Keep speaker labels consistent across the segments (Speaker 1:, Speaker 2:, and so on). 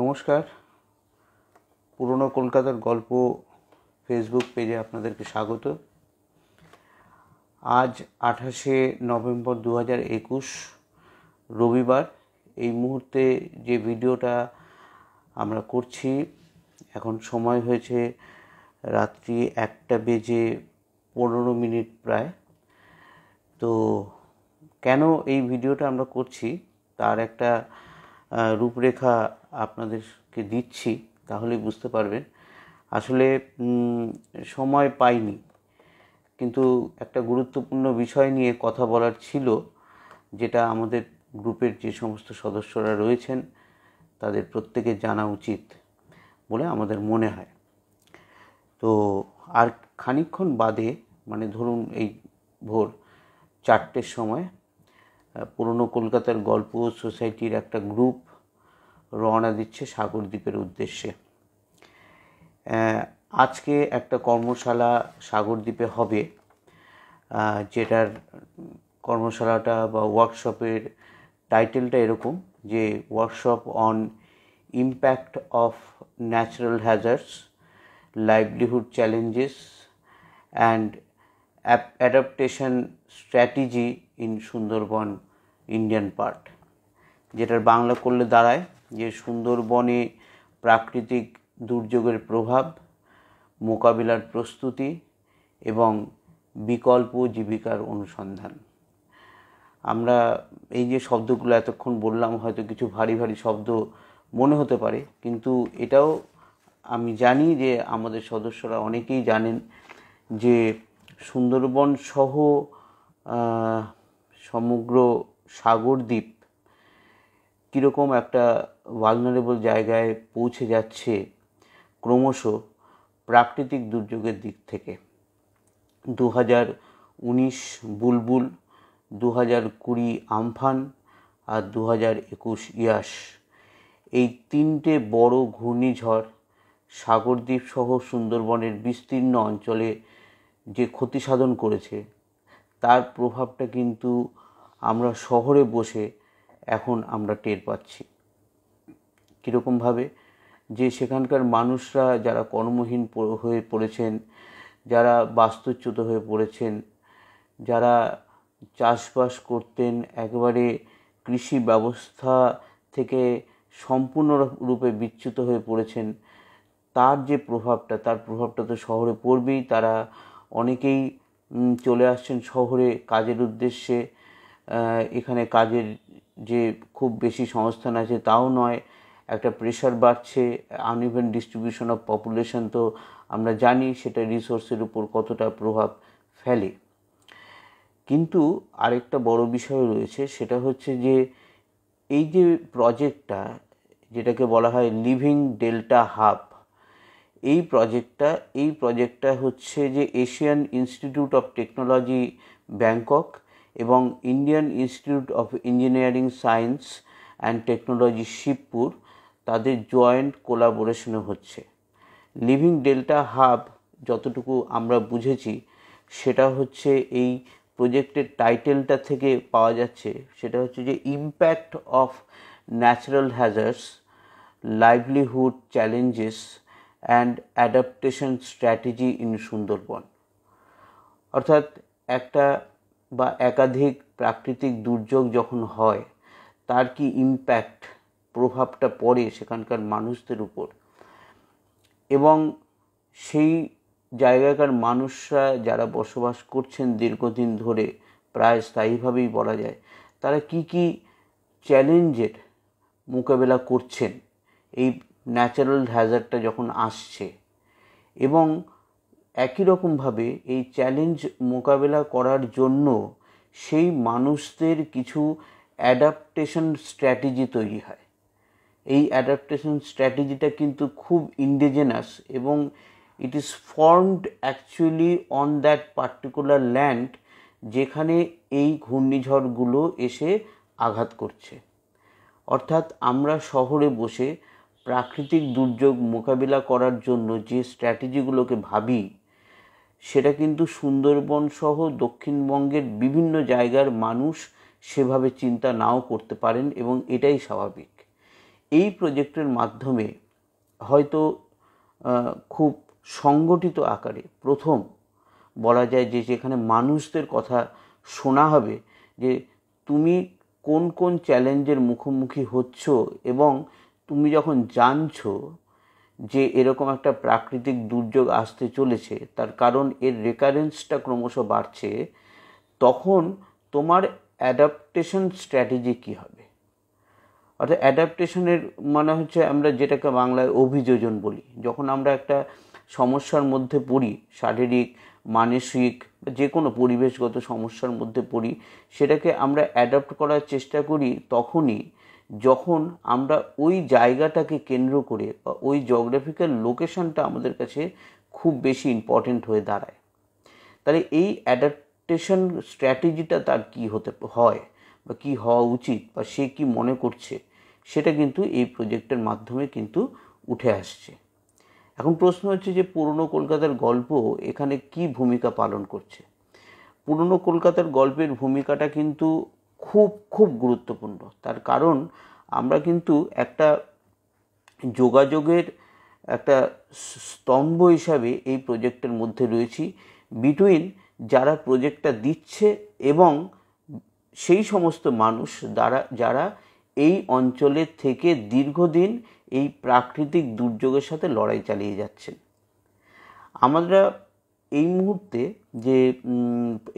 Speaker 1: নমস্কার পুরনো কলকাতার গল্প ফেসবুক পেজে আপনাদেরকে স্বাগত আজ আঠাশে নভেম্বর দু হাজার একুশ রবিবার এই মুহূর্তে যে ভিডিওটা আমরা করছি এখন সময় হয়েছে রাত্রি একটা বেজে পনেরো মিনিট প্রায় তো কেন এই ভিডিওটা আমরা করছি তার একটা রূপরেখা আপনাদেরকে দিচ্ছি তাহলে বুঝতে পারবেন আসলে সময় পাইনি কিন্তু একটা গুরুত্বপূর্ণ বিষয় নিয়ে কথা বলার ছিল যেটা আমাদের গ্রুপের যে সমস্ত সদস্যরা রয়েছেন তাদের প্রত্যেকে জানা উচিত বলে আমাদের মনে হয় তো আর খানিক্ষণ বাদে মানে ধরুন এই ভোর চারটের সময় পুরনো কলকাতার গল্প সোসাইটির একটা গ্রুপ রওনা দিচ্ছে সাগরদ্বীপের উদ্দেশ্যে আজকে একটা কর্মশালা সাগরদ্বীপে হবে যেটার কর্মশালাটা বা ওয়ার্কশপের টাইটেলটা এরকম যে workshop on impact of natural hazards livelihood challenges and adaptation strategy in Sundarban Indian part যেটার বাংলা করলে দাঁড়ায় যে সুন্দরবনে প্রাকৃতিক দুর্যোগের প্রভাব মোকাবিলার প্রস্তুতি এবং বিকল্প জীবিকার অনুসন্ধান আমরা এই যে শব্দগুলো এতক্ষণ বললাম হয়তো কিছু ভারী ভারী শব্দ মনে হতে পারে কিন্তু এটাও আমি জানি যে আমাদের সদস্যরা অনেকেই জানেন যে সুন্দরবন সহ সমগ্র সাগরদ্বীপ কীরকম একটা ভালনারেবল জায়গায় পৌঁছে যাচ্ছে ক্রমশ প্রাকৃতিক দুর্যোগের দিক থেকে দু হাজার উনিশ বুলবুল দু হাজার কুড়ি আমফান আর দু হাজার একুশ ইয়াস এই তিনটে বড় ঘূর্ণিঝড় সাগরদ্বীপ সহ সুন্দরবনের বিস্তীর্ণ অঞ্চলে যে ক্ষতি সাধন করেছে তার প্রভাবটা কিন্তু আমরা শহরে বসে এখন আমরা টের পাচ্ছি কীরকমভাবে যে সেখানকার মানুষরা যারা কর্মহীন হয়ে পড়েছেন যারা বাস্তুচ্যুত হয়ে পড়েছেন যারা চাষবাস করতেন একবারে কৃষি ব্যবস্থা থেকে সম্পূর্ণ রূপে বিচ্যুত হয়ে পড়েছেন তার যে প্রভাবটা তার প্রভাবটা তো শহরে পড়বেই তারা অনেকেই চলে আসছেন শহরে কাজের উদ্দেশ্যে এখানে কাজের যে খুব বেশি সংস্থান আছে তাও নয় একটা প্রেশার বাড়ছে আনইভেন ডিস্ট্রিবিউশন অফ পপুলেশন তো আমরা জানি সেটা রিসোর্সের উপর কতটা প্রভাব ফেলে কিন্তু আরেকটা বড় বিষয় রয়েছে সেটা হচ্ছে যে এই যে প্রজেক্টটা যেটাকে বলা হয় লিভিং ডেল্টা হাব এই প্রজেক্টটা এই প্রজেক্টটা হচ্ছে যে Asian Institute of Technology Bangkok এবং Indian Institute of Engineering Science and Technology Shibpur তাদের জয়েন্ট কোলাবোরেশনে হচ্ছে লিভিং ডেল্টা হাব যতটুকু আমরা বুঝেছি সেটা হচ্ছে এই প্রজেক্টের টাইটেলটা থেকে পাওয়া যাচ্ছে সেটা হচ্ছে যে impact of natural hazards livelihood challenges and adaptation strategy in Sundarban অর্থাৎ একটা বা একাধিক প্রাকৃতিক দুর্যোগ যখন হয় তার কি ইম্প্যাক্ট প্রভাবটা পড়ে সেখানকার মানুষদের উপর এবং সেই জায়গাকার মানুষরা যারা বসবাস করছেন দীর্ঘদিন ধরে প্রায় স্থায়ীভাবেই বলা যায় তারা কি কি চ্যালেঞ্জের মোকাবেলা করছেন এই ন্যাচারাল হ্যাজারটা যখন আসছে এবং একই রকমভাবে এই চ্যালেঞ্জ মোকাবেলা করার জন্য সেই মানুষদের কিছু অ্যাডাপ্টেশন স্ট্র্যাটেজি তৈরি হয় এই অ্যাডাপ্টেশন স্ট্র্যাটেজিটা কিন্তু খুব ইন্ডিজেনাস এবং it is formed actually on that particular land যেখানে এই ঘূর্ণিঝড়গুলো এসে আঘাত করছে অর্থাৎ আমরা শহরে বসে প্রাকৃতিক দুর্যোগ মোকাবিলা করার জন্য যে স্ট্র্যাটেজিগুলোকে ভাবি সেটা কিন্তু সুন্দরবন সহ দক্ষিণবঙ্গের বিভিন্ন জায়গার মানুষ সেভাবে চিন্তা নাও করতে পারেন এবং এটাই স্বাভাবিক এই প্রজেক্টের মাধ্যমে হয়তো খুব সংগঠিত আকারে প্রথম বলা যায় যে যেখানে মানুষদের কথা শোনা হবে যে তুমি কোন কোন চ্যালেঞ্জের মুখোমুখি হচ্ছ এবং তুমি যখন জানছো যে এরকম একটা প্রাকৃতিক দুর্যোগ আসতে চলেছে তার কারণ এর রেকারেন্সটা ক্রমশ বাড়ছে তখন তোমার অ্যাডাপ্টেশন স্ট্র্যাটেজি কী হবে অর্থাৎ অ্যাডাপ্টেশনের মানে হচ্ছে আমরা যেটাকে বাংলায় অভিযোজন বলি যখন আমরা একটা সমস্যার মধ্যে পড়ি শারীরিক মানসিক যে কোনো পরিবেশগত সমস্যার মধ্যে পড়ি সেটাকে আমরা অ্যাডাপ্ট করার চেষ্টা করি তখনই যখন আমরা ওই জায়গাটাকে কেন্দ্র করে বা ওই জোগ্রাফিক্যাল লোকেশনটা আমাদের কাছে খুব বেশি ইম্পর্টেন্ট হয়ে দাঁড়ায় তাহলে এই অ্যাডাপ্টেশন স্ট্র্যাটেজিটা তার কি হতে হয় বা কি হওয়া উচিত বা সে কি মনে করছে সেটা কিন্তু এই প্রজেক্টের মাধ্যমে কিন্তু উঠে আসছে এখন প্রশ্ন হচ্ছে যে পুরনো কলকাতার গল্প এখানে কি ভূমিকা পালন করছে পুরনো কলকাতার গল্পের ভূমিকাটা কিন্তু খুব খুব গুরুত্বপূর্ণ তার কারণ আমরা কিন্তু একটা যোগাযোগের একটা স্তম্ভ হিসাবে এই প্রজেক্টের মধ্যে রয়েছি বিটুইন যারা প্রজেক্টটা দিচ্ছে এবং সেই সমস্ত মানুষ দ্বারা যারা এই অঞ্চলের থেকে দীর্ঘদিন এই প্রাকৃতিক দুর্যোগের সাথে লড়াই চালিয়ে যাচ্ছেন আমরা এই মুহূর্তে যে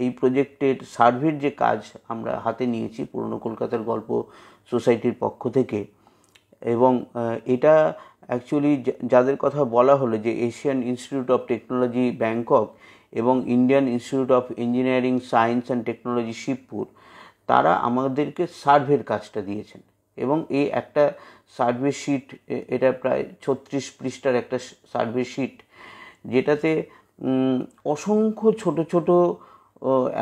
Speaker 1: এই প্রজেক্টের সার্ভের যে কাজ আমরা হাতে নিয়েছি পুরনো কলকাতার গল্প সোসাইটির পক্ষ থেকে এবং এটা অ্যাকচুয়ালি যাদের কথা বলা হলো যে Asian Institute of Technology Bangkok এবং Indian Institute of Engineering Science and Technology Shibpur তারা আমাদেরকে সার্ভের কাজটা দিয়েছেন এবং এই একটা সার্ভে শিট এটা প্রায় ছত্রিশ পৃষ্ঠার একটা সার্ভে শিট যেটাতে অসংখ্য ছোট ছোট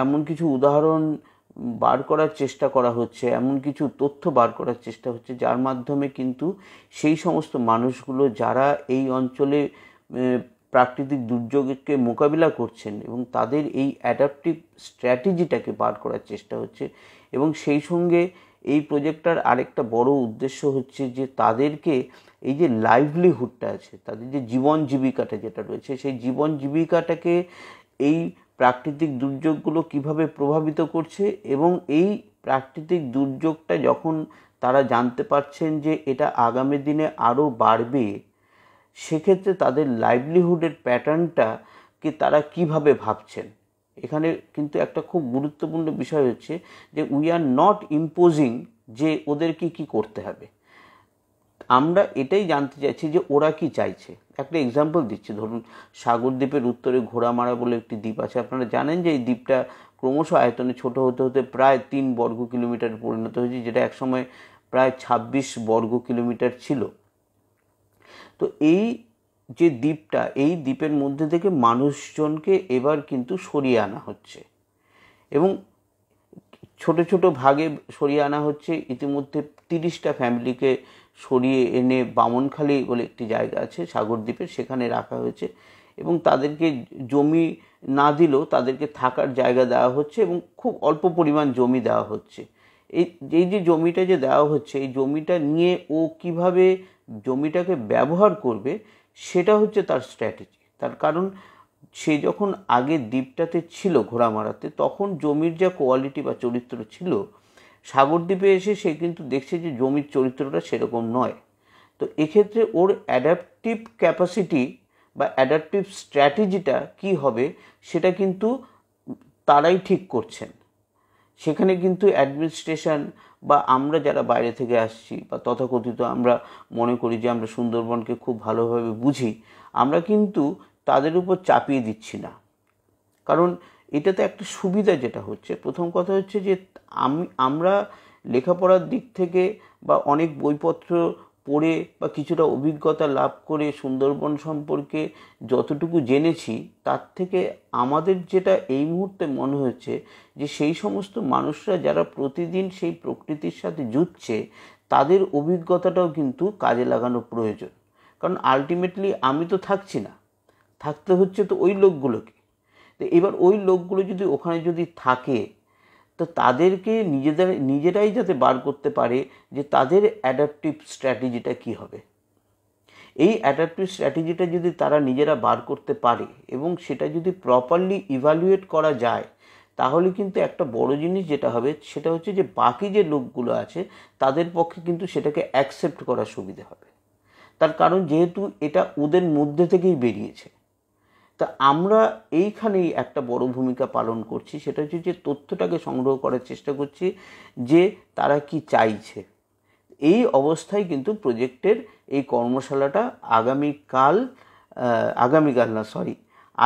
Speaker 1: এমন কিছু উদাহরণ বার করার চেষ্টা করা হচ্ছে এমন কিছু তথ্য বার করার চেষ্টা হচ্ছে যার মাধ্যমে কিন্তু সেই সমস্ত মানুষগুলো যারা এই অঞ্চলে প্রাকৃতিক দুর্যোগকে মোকাবিলা করছেন এবং তাদের এই অ্যাডাপটিভ স্ট্র্যাটেজিটাকে বার করার চেষ্টা হচ্ছে এবং সেই সঙ্গে এই প্রজেক্টটার আরেকটা বড় উদ্দেশ্য হচ্ছে যে তাদেরকে এই যে লাইভলিহুডটা আছে তাদের যে জীবন জীবিকাটা যেটা রয়েছে সেই জীবন জীবিকাটাকে এই প্রাকৃতিক দুর্যোগগুলো কিভাবে প্রভাবিত করছে এবং এই প্রাকৃতিক দুর্যোগটা যখন তারা জানতে পারছেন যে এটা আগামী দিনে আরও বাড়বে সেক্ষেত্রে তাদের লাইভলিহুডের প্যাটার্নটাকে তারা কিভাবে ভাবছেন এখানে কিন্তু একটা খুব গুরুত্বপূর্ণ বিষয় হচ্ছে যে উই আর নট ইম্পোজিং যে ওদেরকে কি করতে হবে আমরা এটাই জানতে চাইছি যে ওরা কি চাইছে একটা এক্সাম্পল দিচ্ছি ধরুন সাগরদ্বীপের উত্তরে ঘোড়ামারা বলে একটি দ্বীপ আছে আপনারা জানেন যে এই দ্বীপটা ক্রমশ আয়তনে ছোট হতে হতে প্রায় তিন বর্গ কিলোমিটার পরিণত হয়েছে যেটা একসময় প্রায় ২৬ বর্গ কিলোমিটার ছিল তো এই যে দ্বীপটা এই দ্বীপের মধ্যে থেকে মানুষজনকে এবার কিন্তু সরিয়ে আনা হচ্ছে এবং ছোট ছোট ভাগে সরিয়ে আনা হচ্ছে ইতিমধ্যে তিরিশটা ফ্যামিলিকে সরিয়ে এনে বামনখালি বলে একটি জায়গা আছে সাগরদ্বীপের সেখানে রাখা হয়েছে এবং তাদেরকে জমি না দিলেও তাদেরকে থাকার জায়গা দেওয়া হচ্ছে এবং খুব অল্প পরিমাণ জমি দেওয়া হচ্ছে এই এই যে জমিটা যে দেওয়া হচ্ছে এই জমিটা নিয়ে ও কিভাবে জমিটাকে ব্যবহার করবে সেটা হচ্ছে তার স্ট্র্যাটেজি তার কারণ সে যখন আগে দ্বীপটাতে ছিল মারাতে তখন জমির যা কোয়ালিটি বা চরিত্র ছিল সাগরদ্বীপে এসে সে কিন্তু দেখছে যে জমির চরিত্রটা সেরকম নয় তো এক্ষেত্রে ওর অ্যাডাপটিভ ক্যাপাসিটি বা অ্যাডাপটিভ স্ট্র্যাটেজিটা কি হবে সেটা কিন্তু তারাই ঠিক করছেন সেখানে কিন্তু অ্যাডমিনিস্ট্রেশন বা আমরা যারা বাইরে থেকে আসছি বা তথাকথিত আমরা মনে করি যে আমরা সুন্দরবনকে খুব ভালোভাবে বুঝি আমরা কিন্তু তাদের উপর চাপিয়ে দিচ্ছি না কারণ এটাতে একটা সুবিধা যেটা হচ্ছে প্রথম কথা হচ্ছে যে আমি আমরা লেখাপড়ার দিক থেকে বা অনেক বইপত্র পড়ে বা কিছুটা অভিজ্ঞতা লাভ করে সুন্দরবন সম্পর্কে যতটুকু জেনেছি তার থেকে আমাদের যেটা এই মুহূর্তে মনে হচ্ছে যে সেই সমস্ত মানুষরা যারা প্রতিদিন সেই প্রকৃতির সাথে যুচ্ছে তাদের অভিজ্ঞতাটাও কিন্তু কাজে লাগানো প্রয়োজন কারণ আলটিমেটলি আমি তো থাকছি না থাকতে হচ্ছে তো ওই লোকগুলোকে তো এবার ওই লোকগুলো যদি ওখানে যদি থাকে তো তাদেরকে নিজেদের নিজেরাই যাতে বার করতে পারে যে তাদের অ্যাডাপটিভ স্ট্র্যাটেজিটা কি হবে এই অ্যাডাপটিভ স্ট্র্যাটেজিটা যদি তারা নিজেরা বার করতে পারে এবং সেটা যদি প্রপারলি ইভ্যালুয়েট করা যায় তাহলে কিন্তু একটা বড় জিনিস যেটা হবে সেটা হচ্ছে যে বাকি যে লোকগুলো আছে তাদের পক্ষে কিন্তু সেটাকে অ্যাকসেপ্ট করার সুবিধে হবে তার কারণ যেহেতু এটা ওদের মধ্যে থেকেই বেরিয়েছে তা আমরা এইখানেই একটা বড় ভূমিকা পালন করছি সেটা হচ্ছে যে তথ্যটাকে সংগ্রহ করার চেষ্টা করছি যে তারা কি চাইছে এই অবস্থায় কিন্তু প্রজেক্টের এই কর্মশালাটা আগামীকাল আগামীকাল না সরি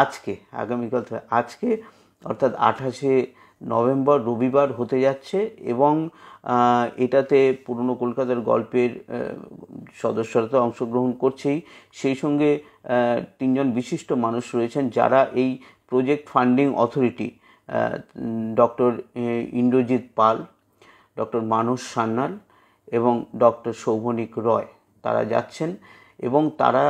Speaker 1: আজকে আগামীকাল আজকে অর্থাৎ আঠাশে নভেম্বর রবিবার হতে যাচ্ছে এবং এটাতে পুরনো কলকাতার গল্পের সদস্যরা তো অংশগ্রহণ করছেই সেই সঙ্গে তিনজন বিশিষ্ট মানুষ রয়েছেন যারা এই project funding authority doctor Indrajit Pal doctor Manas Sanyal এবং ডক্টর শৌভনিক রয় তারা যাচ্ছেন এবং তারা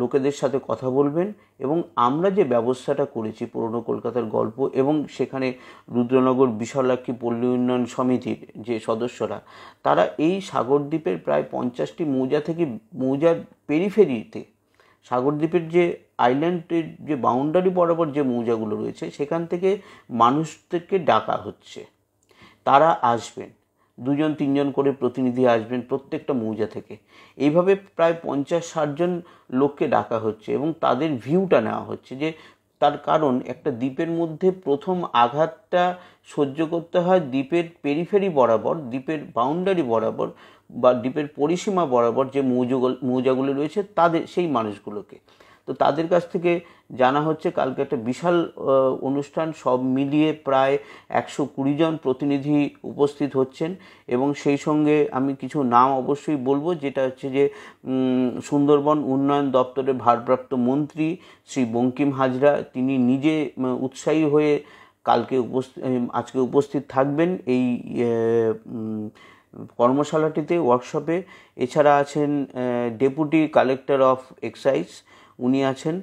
Speaker 1: লোকেদের সাথে কথা বলবেন এবং আমরা যে ব্যবস্থাটা করেছি পুরনো কলকাতার গল্প এবং সেখানে রুদ্রনগর বিশালাক্ষী পল্লী উন্নয়ন সমিতির যে সদস্যরা তারা এই সাগরদ্বীপের প্রায় পঞ্চাশটি মৌজা থেকে মৌজার পেরিফেরিতে সাগরদ্বীপের যে আইল্যান্ডের যে বাউন্ডারি বরাবর যে মৌজাগুলো রয়েছে সেখান থেকে মানুষদেরকে ডাকা হচ্ছে তারা আসবেন দুজন তিনজন করে প্রতিনিধি আসবেন প্রত্যেকটা মৌজা থেকে এইভাবে প্রায় পঞ্চাশ ষাটজন লোককে ডাকা হচ্ছে এবং তাদের ভিউটা নেওয়া হচ্ছে যে তার কারণ একটা দ্বীপের মধ্যে প্রথম আঘাতটা সহ্য করতে হয় দ্বীপের পেরিফেরি বরাবর দ্বীপের বাউন্ডারি বরাবর বা দ্বীপের পরিসীমা বরাবর যে মৌজগুলো মৌজাগুলো রয়েছে তাদের সেই মানুষগুলোকে তো তাদের কাছ থেকে জানা হচ্ছে কালকে একটা বিশাল অনুষ্ঠান সব মিলিয়ে প্রায় একশো কুড়ি জন প্রতিনিধি উপস্থিত হচ্ছেন এবং সেই সঙ্গে আমি কিছু নাম অবশ্যই বলবো যেটা হচ্ছে যে সুন্দরবন উন্নয়ন দপ্তরের ভারপ্রাপ্ত মন্ত্রী শ্রী বঙ্কিম হাজরা তিনি নিজে উৎসাহী হয়ে কালকে উপস্থিত আজকে উপস্থিত থাকবেন এই কর্মশালাটিতে ওয়ার্কশপে এছাড়া আছেন ডেপুটি কালেক্টর অফ এক্সাইজ উনি আছেন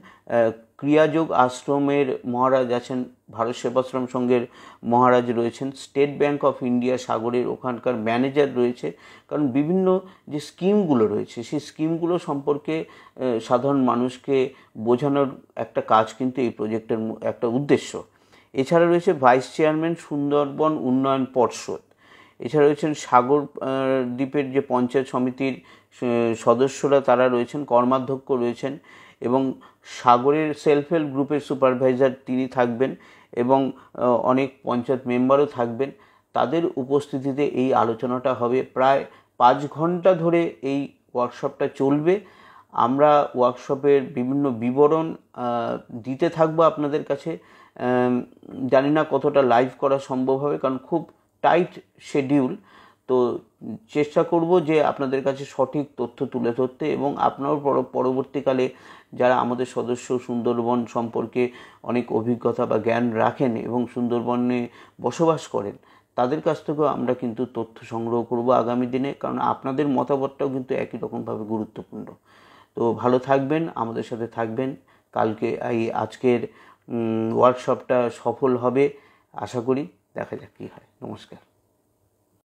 Speaker 1: ক্রিয়াযোগ আশ্রমের মহারাজ আছেন ভারত সেবাশ্রম সংঘের মহারাজ রয়েছেন স্টেট ব্যাংক অফ ইন্ডিয়া সাগরের ওখানকার ম্যানেজার রয়েছে কারণ বিভিন্ন যে স্কিমগুলো রয়েছে সেই স্কিমগুলো সম্পর্কে সাধারণ মানুষকে বোঝানোর একটা কাজ কিন্তু এই প্রজেক্টের একটা উদ্দেশ্য এছাড়া রয়েছে ভাইস চেয়ারম্যান সুন্দরবন উন্নয়ন পর্ষদ এছাড়া রয়েছেন সাগর দ্বীপের যে পঞ্চায়েত সমিতির সদস্যরা তারা রয়েছেন কর্মাধ্যক্ষ রয়েছেন এবং সাগরের সেলফ হেল্প গ্রুপের সুপারভাইজার তিনি থাকবেন এবং অনেক পঞ্চায়েত মেম্বারও থাকবেন তাদের উপস্থিতিতে এই আলোচনাটা হবে প্রায় পাঁচ ঘন্টা ধরে এই ওয়ার্কশপটা চলবে আমরা ওয়ার্কশপের বিভিন্ন বিবরণ দিতে থাকবো আপনাদের কাছে জানি না কতটা লাইভ করা সম্ভব হবে কারণ খুব টাইট শেডিউল তো চেষ্টা করব যে আপনাদের কাছে সঠিক তথ্য তুলে ধরতে এবং আপনার পরবর্তীকালে যারা আমাদের সদস্য সুন্দরবন সম্পর্কে অনেক অভিজ্ঞতা বা জ্ঞান রাখেন এবং সুন্দরবনে বসবাস করেন তাদের কাছ থেকেও আমরা কিন্তু তথ্য সংগ্রহ করব আগামী দিনে কারণ আপনাদের মতামতটাও কিন্তু একই রকমভাবে গুরুত্বপূর্ণ তো ভালো থাকবেন আমাদের সাথে থাকবেন কালকে এই আজকের ওয়ার্কশপটা সফল হবে আশা করি দেখা যাক কী হয় নমস্কার